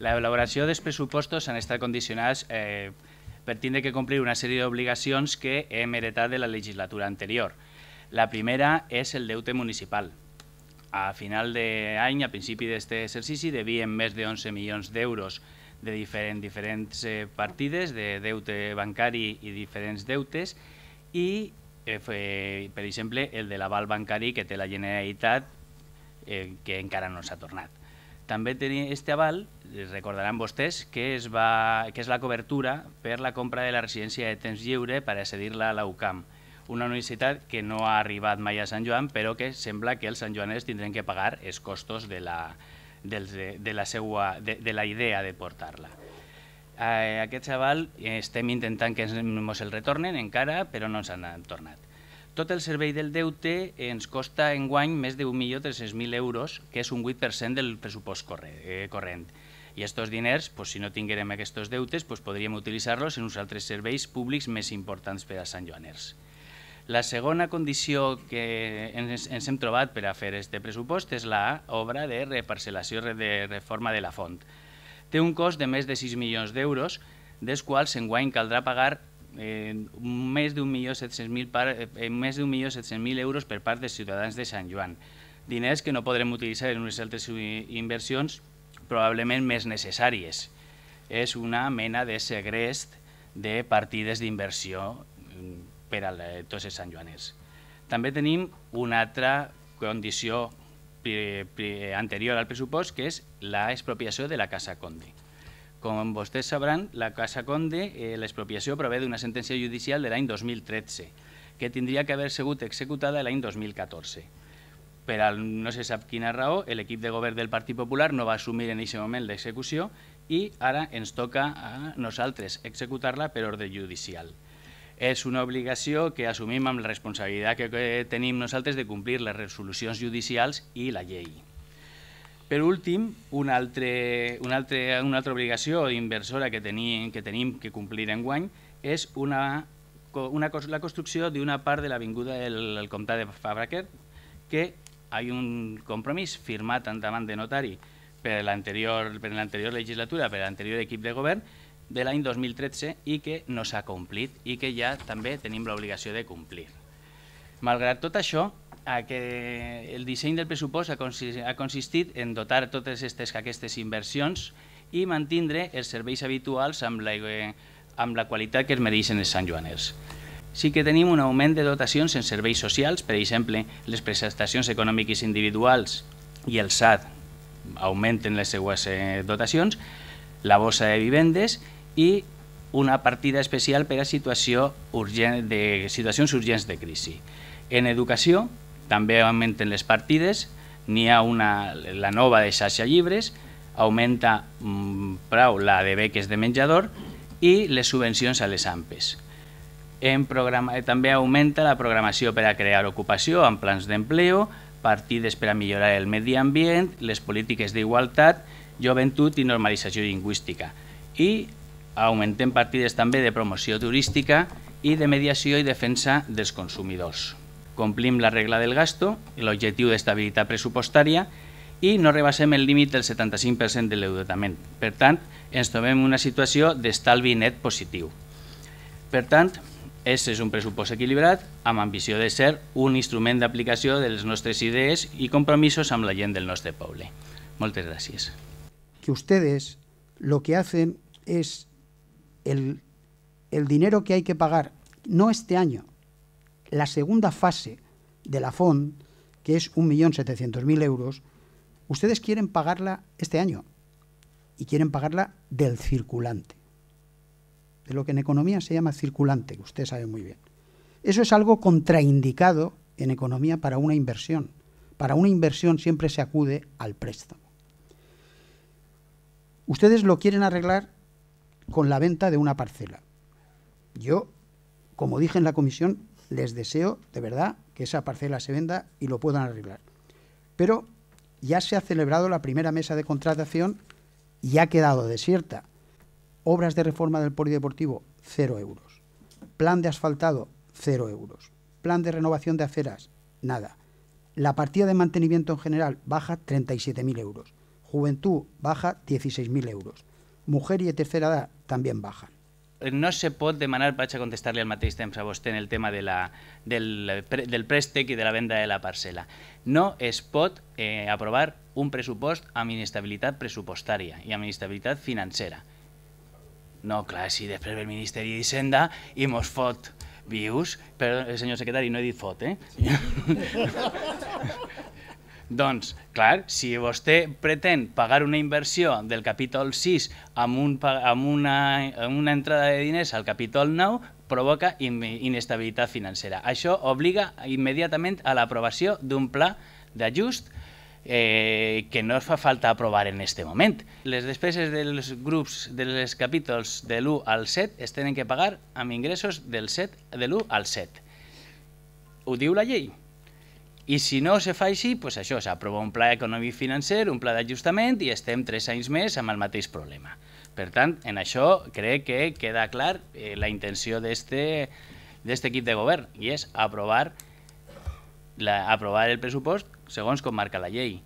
L'elaboració dels pressupostos han estat condicionats eh, per tindre que complir una sèrie d'obligacions que hem heretat de la legislatura anterior. La primera és el deute municipal. A final d'any, a principi d'aquest exercici, devien més de 11 milions d'euros de diferent, diferents eh, partides, de deute bancari i diferents deutes, i, eh, per exemple, el de l'aval bancari que té la Generalitat, eh, que encara no s'ha tornat també tenia este aval, recordaran vostès, que, es va, que és la cobertura per la compra de la residència de temps lliure per accedir-la a l'UCAM, una universitat que no ha arribat mai a Sant Joan, però que sembla que els santjoaners tindran que pagar els costos de la, de, de la, seua, de, de la idea de portar-la. Eh, aquest xaval estem intentant que ens el retornen encara, però no ens han tornat. Tot el servei del deute ens costa en guany més de 1.300.000 euros, que és un 8% del pressupost eh, corrent. I aquests diners, pues, si no tinguérem aquests deutes, pues, podríem utilitzar-los en uns altres serveis públics més importants per a Sant Joaners. La segona condició que ens, ens hem trobat per a fer aquest pressupost és la obra de reparcel·lació de reforma de la font. Té un cost de més de 6 milions d'euros, dels quals enguany caldrà pagar eh, més d'un milió 700.000 euros per part dels ciutadans de Sant Joan. Diners que no podrem utilitzar en unes altres inversions probablement més necessàries. És una mena de segrest de partides d'inversió mm, per a tots els santjoaners. També tenim una altra condició anterior al pressupost, que és l'expropiació de la Casa Conde. Com vostès sabran, la Casa Conde, eh, l'expropiació prové d'una sentència judicial de l'any 2013, que tindria que haver sigut executada l'any 2014. Per al no se sap quina raó, l'equip de govern del Partit Popular no va assumir en aquest moment l'execució i ara ens toca a nosaltres executar-la per ordre judicial és una obligació que assumim amb la responsabilitat que tenim nosaltres de complir les resolucions judicials i la llei. Per últim, una altra, una altra, una altra obligació inversora que tenim, que tenim que complir en guany és una, una, la construcció d'una part de l'avinguda del Comtat de Fabraquer, que hi ha un compromís firmat endavant de notari per l'anterior legislatura, per l'anterior equip de govern, de l'any 2013 i que no s'ha complit i que ja també tenim l'obligació de complir. Malgrat tot això, a que el disseny del pressupost ha consistit en dotar totes aquestes, aquestes inversions i mantindre els serveis habituals amb la, amb la qualitat que es mereixen els Sant Joaners. Sí que tenim un augment de dotacions en serveis socials, per exemple, les prestacions econòmiques individuals i el SAT augmenten les seues eh, dotacions, la bossa de vivendes i una partida especial per a situació urgent, de, situacions urgents de crisi. En educació també augmenten les partides, n'hi ha una, la nova de xarxa llibres, augmenta mm, prou la de beques de menjador i les subvencions a les AMPES. En programa, eh, també augmenta la programació per a crear ocupació amb plans d'empleo, partides per a millorar el medi ambient, les polítiques d'igualtat, joventut i normalització lingüística. I augmentem partides també de promoció turística i de mediació i defensa dels consumidors complim la regla del gasto, l'objectiu d'estabilitat pressupostària i no rebassem el límit del 75% de l'endeutament. Per tant, ens trobem en una situació d'estalvi net positiu. Per tant, és és un pressupost equilibrat amb ambició de ser un instrument d'aplicació de les nostres idees i compromisos amb la gent del nostre poble. Moltes gràcies. Que ustedes lo que hacen es el, el dinero que hay que pagar, no este año, la segunda fase de la FOND, que es 1.700.000 euros, ustedes quieren pagarla este año y quieren pagarla del circulante, de lo que en economía se llama circulante, que usted sabe muy bien. Eso es algo contraindicado en economía para una inversión. Para una inversión siempre se acude al préstamo. Ustedes lo quieren arreglar con la venta de una parcela. Yo, como dije en la comisión, les deseo de verdad que esa parcela se venda y lo puedan arreglar. Pero ya se ha celebrado la primera mesa de contratación y ha quedado desierta. Obras de reforma del polideportivo, cero euros. Plan de asfaltado, cero euros. Plan de renovación de aceras, nada. La partida de mantenimiento en general baja 37.000 euros. Juventud baja 16.000 euros. Mujer y tercera edad también bajan. no se pot demanar, vaig a contestar-li al mateix temps a vostè en el tema de la, del, del préstec i de la venda de la parcel·la, no es pot eh, aprovar un pressupost amb inestabilitat pressupostària i amb inestabilitat financera. No, clar, si després ve el Ministeri d'Hisenda i mos fot vius, però, senyor secretari, no he dit fot, eh? Sí. Doncs, clar, si vostè pretén pagar una inversió del capítol 6 amb, un, amb, una, amb una entrada de diners al capítol 9, provoca in inestabilitat financera. Això obliga immediatament a l'aprovació d'un pla d'ajust eh, que no es fa falta aprovar en aquest moment. Les despeses dels grups dels capítols de l'1 al 7 es tenen que pagar amb ingressos del 7 de l'1 al 7. Ho diu la llei? I si no se fa així, doncs això, s'aprova un pla econòmic financer, un pla d'ajustament i estem tres anys més amb el mateix problema. Per tant, en això crec que queda clar eh, la intenció d'aquest equip de govern i és aprovar, la, aprovar el pressupost segons com marca la llei.